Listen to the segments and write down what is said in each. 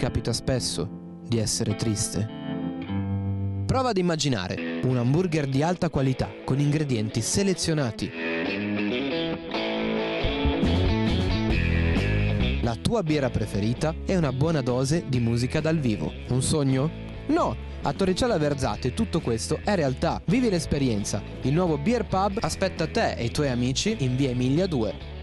capita spesso di essere triste. Prova ad immaginare un hamburger di alta qualità con ingredienti selezionati. La tua birra preferita e una buona dose di musica dal vivo. Un sogno? No! A Torricella Verzate tutto questo è realtà. Vivi l'esperienza. Il nuovo Beer Pub aspetta te e i tuoi amici in via Emilia 2.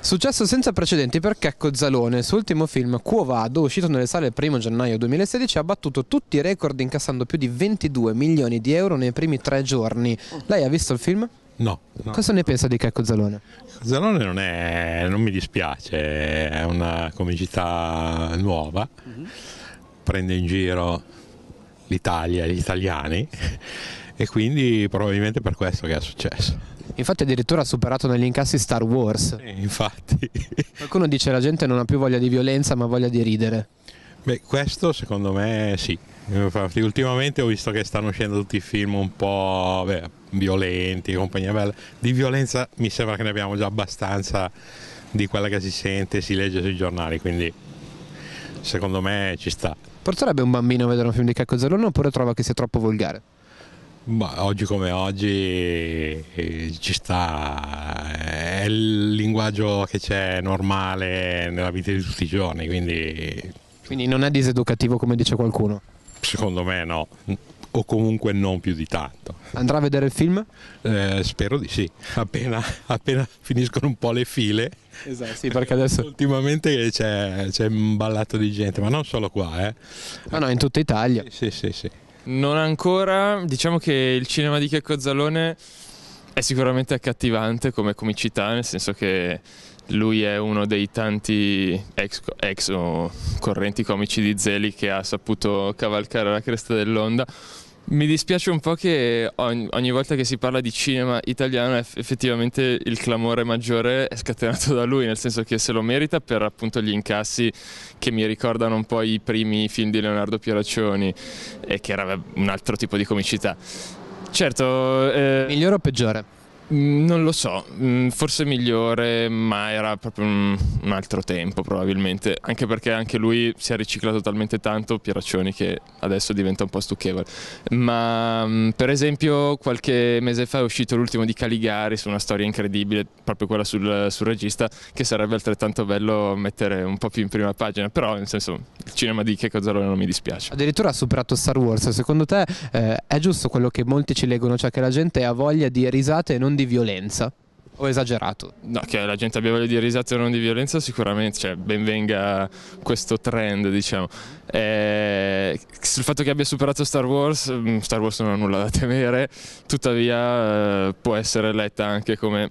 Successo senza precedenti per Checco Zalone. Il suo ultimo film, Quo Vado, uscito nelle sale il 1 gennaio 2016, ha battuto tutti i record incassando più di 22 milioni di euro nei primi tre giorni. Lei ha visto il film? No, no, Cosa ne pensa di Checco Zalone? Zalone non, è, non mi dispiace, è una comicità nuova, mm -hmm. prende in giro l'Italia, gli italiani e quindi probabilmente per questo che è successo. Infatti addirittura ha superato negli incassi Star Wars. Eh, infatti. Qualcuno dice la gente non ha più voglia di violenza ma voglia di ridere. Beh, questo secondo me sì. ultimamente ho visto che stanno uscendo tutti i film un po' beh, violenti, compagnia bella. Di violenza mi sembra che ne abbiamo già abbastanza di quella che si sente e si legge sui giornali, quindi secondo me ci sta. Porterebbe un bambino a vedere un film di Cacco Zalone oppure trova che sia troppo volgare? Ma oggi come oggi eh, ci sta, eh, è il linguaggio che c'è normale nella vita di tutti i giorni, quindi... Quindi non è diseducativo come dice qualcuno? Secondo me no, o comunque non più di tanto. Andrà a vedere il film? Eh, spero di sì, appena, appena, finiscono un po' le file. Esatto, sì, perché adesso... Ultimamente c'è, c'è un ballato di gente, ma non solo qua, eh. Ma no, in tutta Italia. Sì, sì, sì. sì. Non ancora, diciamo che il cinema di Checco Zalone è sicuramente accattivante come comicità, nel senso che lui è uno dei tanti ex, ex correnti comici di Zeli che ha saputo cavalcare la cresta dell'onda mi dispiace un po' che ogni, volta che si parla di cinema italiano effettivamente il clamore maggiore è scatenato da lui, nel senso che se lo merita per appunto gli incassi che mi ricordano un po' i primi film di Leonardo Pieraccioni e che era un altro tipo di comicità. Certo... Eh... Migliore o peggiore? Mm, non lo so, mm, forse migliore, ma era proprio un altro tempo probabilmente, anche perché anche lui si è riciclato talmente tanto, Pieraccioni, che adesso diventa un po' stucchevole. Ma mm, per esempio qualche mese fa è uscito l'ultimo di Caligari su una storia incredibile, proprio quella sul, sul regista, che sarebbe altrettanto bello mettere un po' più in prima pagina, però nel senso il cinema di Checo Cozzarone non mi dispiace. Addirittura ha superato Star Wars, secondo te eh, è giusto quello che molti ci leggono, cioè che la gente ha voglia di risate e non di violenza. O esagerato? No, che la gente abbia voglia di risate e non di violenza sicuramente, cioè venga questo trend diciamo. Eh, sul fatto che abbia superato Star Wars, mm, Star Wars non ha nulla da temere, tuttavia eh, può essere letta anche come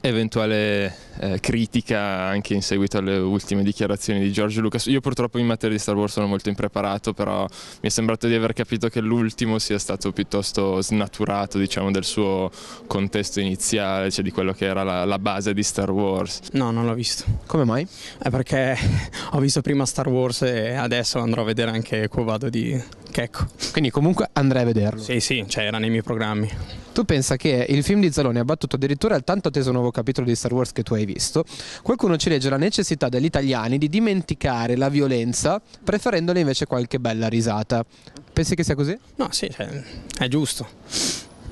eventuale eh, critica anche in seguito alle ultime dichiarazioni di George Lucas. Io purtroppo in materia di Star Wars sono molto impreparato, però mi è sembrato di aver capito che l'ultimo sia stato piuttosto snaturato diciamo, del suo contesto iniziale, cioè di quello che era la, la base di Star Wars. No, non l'ho visto. Come mai? È perché ho visto prima Star Wars e adesso andrò a vedere anche Covado di Checco. Quindi comunque andrei a vederlo. Sì, sì, cioè era nei miei programmi tu pensa che il film di Zalone ha battuto addirittura il tanto atteso nuovo capitolo di Star Wars che tu hai visto. Qualcuno ci legge la necessità degli italiani di dimenticare la violenza preferendole invece qualche bella risata. Pensi che sia così? No, sì, cioè, è giusto.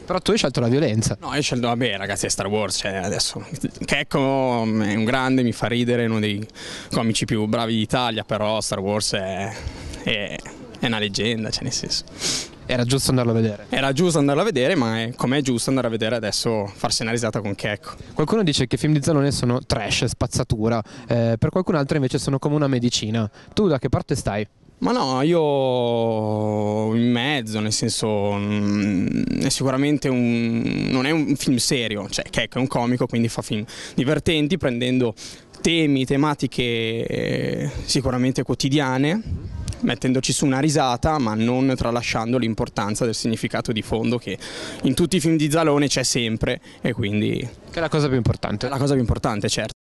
Però tu hai scelto la violenza. No, io ho scelto, vabbè ragazzi, è Star Wars, cioè adesso Checco mm, è un grande, mi fa ridere, è uno dei comici più bravi d'Italia, però Star Wars è, è, è una leggenda, cioè nel senso. Era giusto andarlo a vedere. Era giusto andarlo a vedere, ma com'è giusto andare a vedere adesso farsi una risata con Checco. Qualcuno dice che i film di Zalone sono trash, spazzatura, eh, per qualcun altro invece sono come una medicina. Tu da che parte stai? Ma no, io in mezzo, nel senso, mm, è sicuramente un, non è un film serio, cioè Checco è un comico, quindi fa film divertenti, prendendo temi, tematiche eh, sicuramente quotidiane mettendoci su una risata ma non tralasciando l'importanza del significato di fondo che in tutti i film di Zalone c'è sempre e quindi... Che è la cosa più importante. È la cosa più importante, certo.